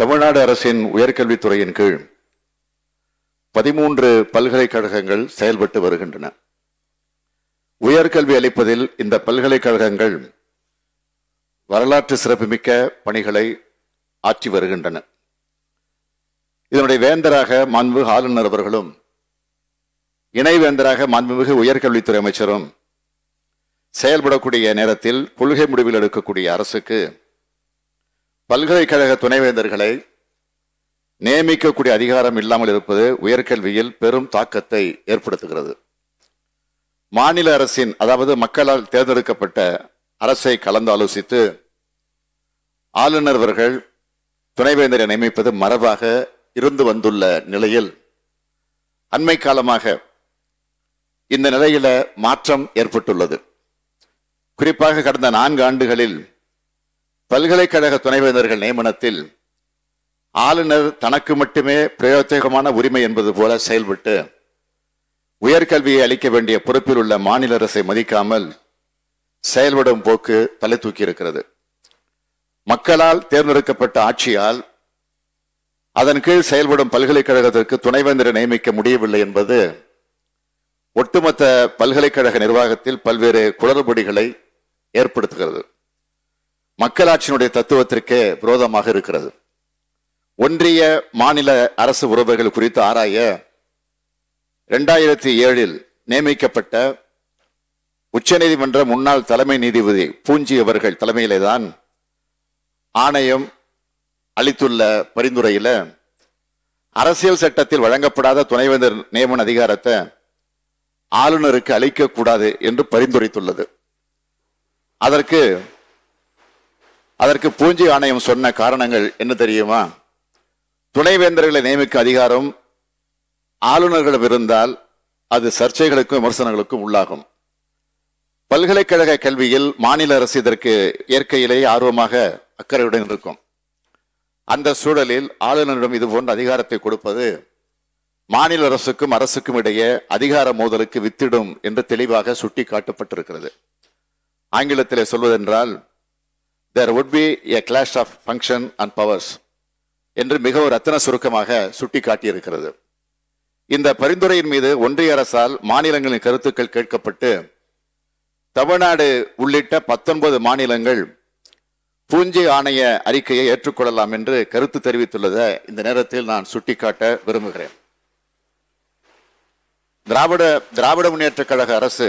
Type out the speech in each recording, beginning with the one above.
தமிழ்நாடு அரசின் உயர்கல்வித்துறையின் கீழ் பதிமூன்று பல்கலைக்கழகங்கள் செயல்பட்டு வருகின்றன உயர்கல்வி அளிப்பதில் இந்த பல்கலைக்கழகங்கள் வரலாற்று சிறப்புமிக்க பணிகளை ஆற்றி வருகின்றன இதனுடைய வேந்தராக மாண்புமிகு ஆளுநர் அவர்களும் இணைவேந்தராக மாண்புமிகு உயர்கல்வித்துறை அமைச்சரும் செயல்படக்கூடிய நேரத்தில் கொள்கை முடிவில் எடுக்கக்கூடிய அரசுக்கு பல்கலைக்கழக துணைவேந்தர்களை நியமிக்கக்கூடிய அதிகாரம் இல்லாமல் இருப்பது உயர்கல்வியில் பெரும் தாக்கத்தை ஏற்படுத்துகிறது மாநில அரசின் அதாவது மக்களால் தேர்ந்தெடுக்கப்பட்ட அரசை கலந்து ஆலோசித்து துணைவேந்தரை நியமிப்பது மரபாக இருந்து வந்துள்ள நிலையில் அண்மை காலமாக இந்த நிலையில மாற்றம் ஏற்பட்டுள்ளது குறிப்பாக கடந்த நான்கு ஆண்டுகளில் பல்கலைக்கழக துணைவேந்தர்கள் நியமனத்தில் ஆளுநர் தனக்கு மட்டுமே பிரயோஜகமான உரிமை என்பது போல செயல்பட்டு உயர்கல்வியை அளிக்க வேண்டிய பொறுப்பில் உள்ள மாநில அரசை மதிக்காமல் செயல்படும் போக்கு தலை தூக்கி இருக்கிறது மக்களால் தேர்ந்தெடுக்கப்பட்ட ஆட்சியால் அதன் கீழ் செயல்படும் பல்கலைக்கழகத்திற்கு துணைவேந்தரை நியமிக்க முடியவில்லை என்பது ஒட்டுமொத்த பல்கலைக்கழக நிர்வாகத்தில் பல்வேறு குளறுபடிகளை ஏற்படுத்துகிறது மக்களாட்சியினுடைய தத்துவத்திற்கே விரோதமாக இருக்கிறது ஒன்றிய மாநில அரசு உறவுகள் குறித்து ஆராய ரெண்டாயிரத்தி ஏழில் நியமிக்கப்பட்ட உச்சநீதிமன்ற முன்னாள் தலைமை நீதிபதி பூஞ்சி அவர்கள் தலைமையிலே தான் ஆணையம் அளித்துள்ள பரிந்துரையில் அரசியல் சட்டத்தில் வழங்கப்படாத துணைவேந்தர் நியமன அதிகாரத்தை ஆளுநருக்கு அளிக்கக்கூடாது என்று பரிந்துரைத்துள்ளது அதற்கு அதற்கு பூஞ்சி ஆணையம் சொன்ன காரணங்கள் என்ன தெரியுமா துணைவேந்தர்களை நியமிக்க அதிகாரம் ஆளுநர்களும் இருந்தால் அது சர்ச்சைகளுக்கும் விமர்சனங்களுக்கும் உள்ளாகும் பல்கலைக்கழக கல்வியில் மாநில அரசு இதற்கு இயற்கையிலேயே ஆர்வமாக அக்கறையுடன் இருக்கும் அந்த சூழலில் ஆளுநரிடம் இது போன்ற அதிகாரத்தை கொடுப்பது மாநில அரசுக்கும் அரசுக்கும் இடையே அதிகார மோதலுக்கு வித்திடும் என்று தெளிவாக சுட்டி காட்டப்பட்டிருக்கிறது ஆங்கிலத்தில் சொல்வதென்றால் there would be a clash of function and powers என்று மிக ஒரு ரத்தன சுருக்கமாக சுட்டி காட்டியிருக்கிறது இந்த பரிந்துரையின் மீது ஒன்றிய அரசால் மாநிலங்களின் கருத்துக்கள் கேட்கப்பட்டு தமிழ்நாடு உள்ளிட்ட பத்தொன்பது மாநிலங்கள் பூஞ்சை ஆணைய அறிக்கையை ஏற்றுக்கொள்ளலாம் என்று கருத்து தெரிவித்துள்ளதை இந்த நேரத்தில் நான் சுட்டிக்காட்ட விரும்புகிறேன் திராவிட திராவிட முன்னேற்ற கழக அரசு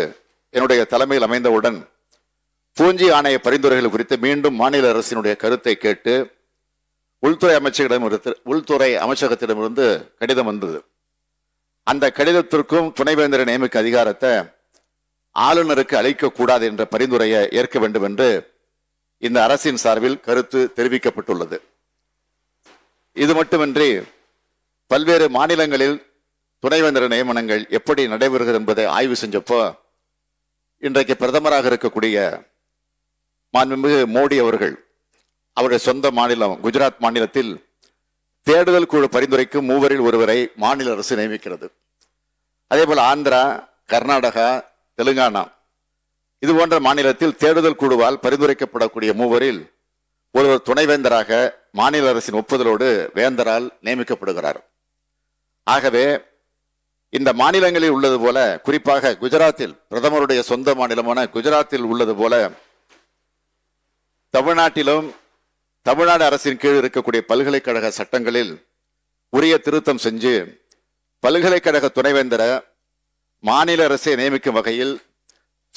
என்னுடைய தலைமையில் அமைந்தவுடன் பூஞ்சி ஆணைய பரிந்துரைகள் குறித்து மீண்டும் மாநில அரசினுடைய கருத்தை கேட்டு உள்துறை அமைச்சரிடம் உள்துறை அமைச்சகத்திடமிருந்து கடிதம் வந்தது அந்த கடிதத்திற்கும் துணைவேந்தரை நியமிக்க அதிகாரத்தை ஆளுநருக்கு அளிக்கக்கூடாது என்ற பரிந்துரையை ஏற்க வேண்டும் என்று இந்த அரசின் சார்பில் கருத்து தெரிவிக்கப்பட்டுள்ளது இது மட்டுமின்றி பல்வேறு மாநிலங்களில் துணைவேந்தர் நியமனங்கள் எப்படி நடைபெறுகிறது என்பதை ஆய்வு செஞ்சப்போ இன்றைக்கு பிரதமராக இருக்கக்கூடிய மாண்புமிகு மோடி அவர்கள் அவருடைய சொந்த மாநிலம் குஜராத் மாநிலத்தில் தேடுதல் குழு பரிந்துரைக்கும் மூவரில் ஒருவரை மாநில அரசு நியமிக்கிறது அதே போல ஆந்திரா கர்நாடகா தெலுங்கானா இது போன்ற மாநிலத்தில் தேடுதல் குழுவால் பரிந்துரைக்கப்படக்கூடிய மூவரில் ஒருவர் துணைவேந்தராக மாநில அரசின் ஒப்புதலோடு வேந்தரால் நியமிக்கப்படுகிறார் ஆகவே இந்த மாநிலங்களில் உள்ளது போல குறிப்பாக குஜராத்தில் பிரதமருடைய சொந்த மாநிலமான குஜராத்தில் உள்ளது போல தமிழ்நாட்டிலும் தமிழ்நாடு அரசின் கீழ் இருக்கக்கூடிய பல்கலைக்கழக சட்டங்களில் உரிய திருத்தம் செஞ்சு பல்கலைக்கழக துணைவேந்தரை மாநில அரசை நியமிக்கும் வகையில்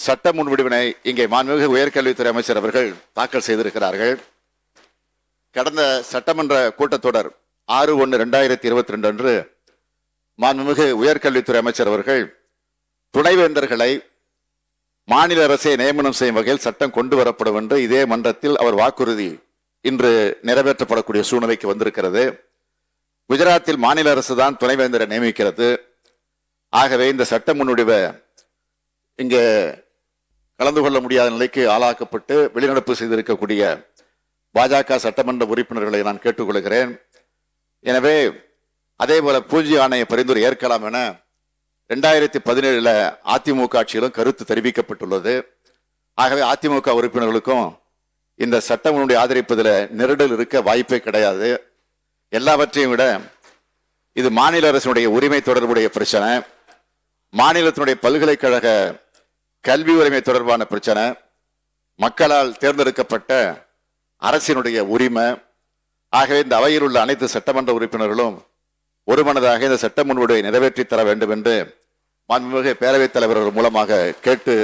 சட்ட முன்வடிவினை இங்கே மாண்புமிகு உயர்கல்வித்துறை அமைச்சர் அவர்கள் தாக்கல் செய்திருக்கிறார்கள் கடந்த சட்டமன்ற கூட்டத்தொடர் ஆறு ஒன்று ரெண்டாயிரத்தி இருபத்தி ரெண்டு அன்று மாண்புமிகு உயர்கல்வித்துறை அமைச்சர் அவர்கள் துணைவேந்தர்களை மாநில அரசை நியமனம் செய்யும் வகையில் சட்டம் கொண்டு வரப்படும் என்று இதே மன்றத்தில் அவர் வாக்குறுதி இன்று நிறைவேற்றப்படக்கூடிய சூழ்நிலைக்கு வந்திருக்கிறது குஜராத்தில் மாநில அரசு தான் துணைவேந்தரை நியமிக்கிறது ஆகவே இந்த சட்ட முன்வடிவை இங்கே கலந்து கொள்ள முடியாத நிலைக்கு ஆளாக்கப்பட்டு வெளிநடப்பு செய்திருக்கக்கூடிய பாஜக சட்டமன்ற உறுப்பினர்களை நான் கேட்டுக்கொள்கிறேன் எனவே அதே போல பூஜ்ய ஆணைய பரிந்துரை ஏற்கலாம் என ரெண்டாயிரத்தி பதினேழில் அதிமுக ஆட்சியிலும் கருத்து தெரிவிக்கப்பட்டுள்ளது ஆகவே அதிமுக உறுப்பினர்களுக்கும் இந்த சட்டம் ஆதரிப்பதில் நெருடல் இருக்க வாய்ப்பே கிடையாது எல்லாவற்றையும் விட இது மாநில அரசினுடைய உரிமை தொடர்புடைய பிரச்சனை மாநிலத்தினுடைய பல்கலைக்கழக கல்வி உரிமை தொடர்பான பிரச்சனை மக்களால் தேர்ந்தெடுக்கப்பட்ட அரசினுடைய உரிமை ஆகவே இந்த அவையில் உள்ள அனைத்து சட்டமன்ற உறுப்பினர்களும் ஒருமனதாக இந்த சட்ட முன்வடிவை நிறைவேற்றி தர வேண்டும் என்று மாண்புமிகு பேரவைத் தலைவர்கள் மூலமாக கேட்டு